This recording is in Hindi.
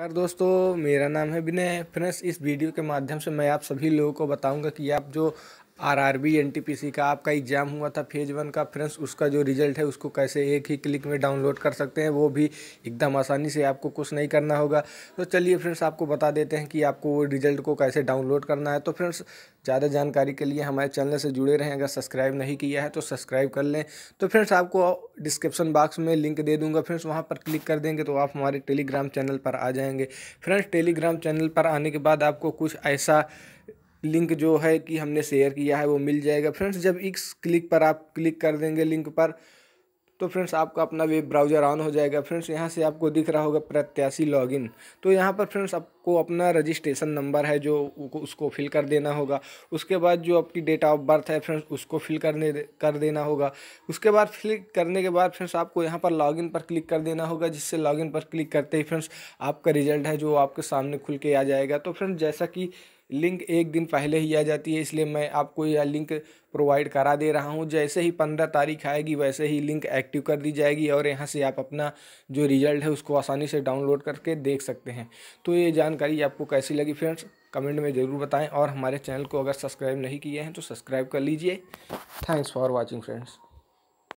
नमस्कार दोस्तों मेरा नाम है विनय फ्रेंड्स इस वीडियो के माध्यम से मैं आप सभी लोगों को बताऊंगा कि आप जो आरआरबी एनटीपीसी का आपका एग्ज़ाम हुआ था फेज़ वन का फ्रेंड्स उसका जो रिजल्ट है उसको कैसे एक ही क्लिक में डाउनलोड कर सकते हैं वो भी एकदम आसानी से आपको कुछ नहीं करना होगा तो चलिए फ्रेंड्स आपको बता देते हैं कि आपको वो रिजल्ट को कैसे डाउनलोड करना है तो फ्रेंड्स ज़्यादा जानकारी के लिए हमारे चैनल से जुड़े रहें अगर सब्सक्राइब नहीं किया है तो सब्सक्राइब कर लें तो फ्रेंड्स आपको डिस्क्रिप्शन बॉक्स में लिंक दे दूंगा फ्रेंड्स वहाँ पर क्लिक कर देंगे तो आप हमारे टेलीग्राम चैनल पर आ जाएंगे फ्रेंड्स टेलीग्राम चैनल पर आने के बाद आपको कुछ ऐसा लिंक जो है कि हमने शेयर किया है वो मिल जाएगा फ्रेंड्स जब इस क्लिक पर आप क्लिक कर देंगे लिंक पर तो फ्रेंड्स आपका अपना वेब ब्राउज़र ऑन हो जाएगा फ्रेंड्स यहाँ से आपको दिख रहा होगा प्रत्याशी लॉगिन तो यहाँ पर फ्रेंड्स आपको अपना रजिस्ट्रेशन नंबर है जो उसको फिल कर देना होगा उसके बाद जो आपकी डेट ऑफ बर्थ है फ्रेंड्स उसको फिल करने कर देना होगा उसके बाद फिल करने के बाद फ्रेंड्स आपको यहाँ पर लॉगिन पर क्लिक कर देना होगा जिससे लॉगिन पर क्लिक करते ही फ्रेंड्स आपका रिजल्ट है जो आपके सामने खुल के आ जाएगा तो फ्रेंड्स जैसा कि लिंक एक दिन पहले ही आ जाती है इसलिए मैं आपको यह लिंक प्रोवाइड करा दे रहा हूँ जैसे ही पंद्रह तारीख आएगी वैसे ही लिंक एक्टिव कर दी जाएगी और यहाँ से आप अपना जो रिजल्ट है उसको आसानी से डाउनलोड करके देख सकते हैं तो ये जानकारी आपको कैसी लगी फ्रेंड्स कमेंट में ज़रूर बताएं और हमारे चैनल को अगर सब्सक्राइब नहीं किए हैं तो सब्सक्राइब कर लीजिए थैंक्स फॉर वॉचिंग फ्रेंड्स